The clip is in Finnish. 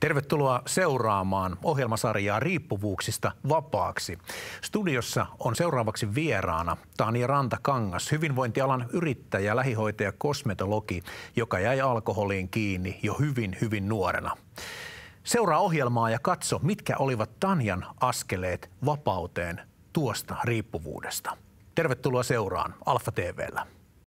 Tervetuloa seuraamaan ohjelmasarjaa riippuvuuksista vapaaksi. Studiossa on seuraavaksi vieraana Tania Rantakangas, hyvinvointialan yrittäjä, lähihoitaja, kosmetologi, joka jäi alkoholiin kiinni jo hyvin, hyvin nuorena. Seuraa ohjelmaa ja katso, mitkä olivat Tanjan askeleet vapauteen tuosta riippuvuudesta. Tervetuloa seuraan Alfa TVllä.